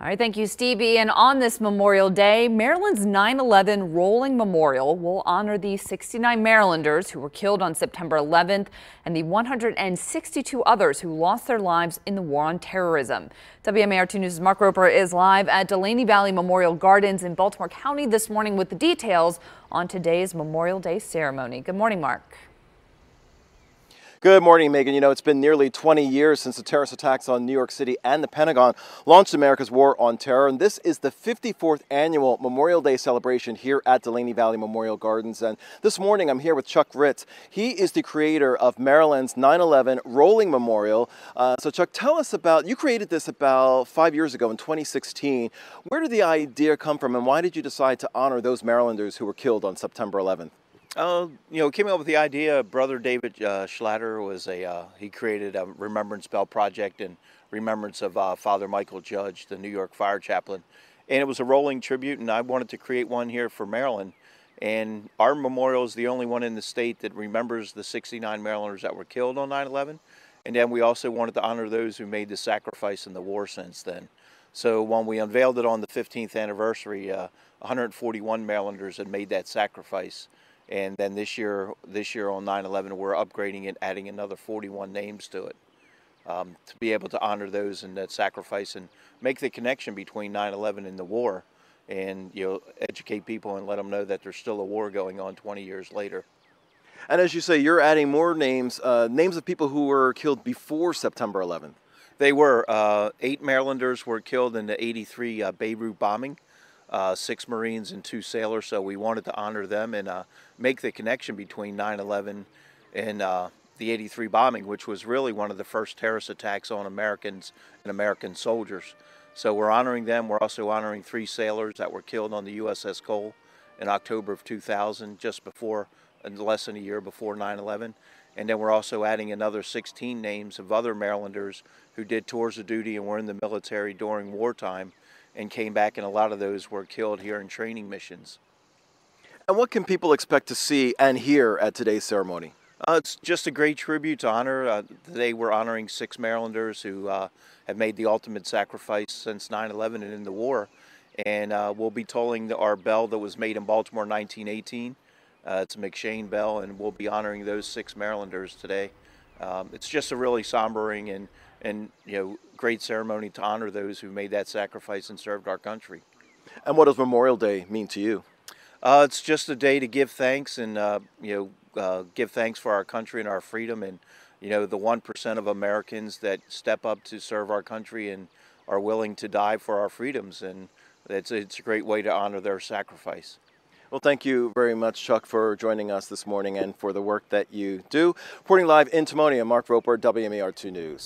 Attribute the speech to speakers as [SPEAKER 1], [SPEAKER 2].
[SPEAKER 1] All right, thank you, Stevie. And on this Memorial Day, Maryland's 9-11 Rolling Memorial will honor the 69 Marylanders who were killed on September 11th and the 162 others who lost their lives in the war on terrorism. WMAR2 News' Mark Roper is live at Delaney Valley Memorial Gardens in Baltimore County this morning with the details on today's Memorial Day ceremony. Good morning, Mark.
[SPEAKER 2] Good morning, Megan. You know, it's been nearly 20 years since the terrorist attacks on New York City and the Pentagon launched America's war on terror, and this is the 54th annual Memorial Day celebration here at Delaney Valley Memorial Gardens. And this morning, I'm here with Chuck Ritz. He is the creator of Maryland's 9/11 Rolling Memorial. Uh, so, Chuck, tell us about you created this about five years ago in 2016. Where did the idea come from, and why did you decide to honor those Marylanders who were killed on September 11th?
[SPEAKER 3] Uh, you know, came up with the idea. Brother David uh, Schlatter was a uh, he created a remembrance bell project in remembrance of uh, Father Michael Judge, the New York fire chaplain, and it was a rolling tribute. And I wanted to create one here for Maryland, and our memorial is the only one in the state that remembers the 69 Marylanders that were killed on 9/11, and then we also wanted to honor those who made the sacrifice in the war since then. So when we unveiled it on the 15th anniversary, uh, 141 Marylanders had made that sacrifice. And then this year, this year on 9/11, we're upgrading it, adding another 41 names to it, um, to be able to honor those and that sacrifice and make the connection between 9/11 and the war, and you know, educate people and let them know that there's still a war going on 20 years later.
[SPEAKER 2] And as you say, you're adding more names, uh, names of people
[SPEAKER 3] who were killed before September 11th. They were. Uh, eight Marylanders were killed in the 83 uh, Beirut bombing uh, six Marines and two sailors. So we wanted to honor them and uh, make the connection between 9/11 and uh, the 83 bombing, which was really one of the first terrorist attacks on Americans and American soldiers. So we're honoring them. We're also honoring three sailors that were killed on the USS Cole in October of 2000, just before, less than a year before 9/11. And then we're also adding another 16 names of other Marylanders who did tours of duty and were in the military during wartime and came back, and a lot of those were killed here in training missions.
[SPEAKER 2] And what can people expect to see and hear at today's ceremony?
[SPEAKER 3] Uh, it's just a great tribute to honor. Uh, today we're honoring six Marylanders who uh, have made the ultimate sacrifice since 9-11 and in the war. And uh, we'll be tolling the, our bell that was made in Baltimore in 1918. Uh, it's a McShane bell, and we'll be honoring those six Marylanders today. Um, it's just a really sombering and and you know great ceremony to honor those who made that sacrifice and served our country. And what does Memorial Day mean to you? Uh, it's just a day to give thanks and uh, you know uh, give thanks for our country and our freedom and you know the one percent of Americans that step up to serve our country and are willing to die for our freedoms and it's it's a great way to honor their sacrifice. Well, thank you
[SPEAKER 2] very much, Chuck, for joining us this morning and for the work that you do. Reporting live in Timonium, Mark Roper, WMER2 News.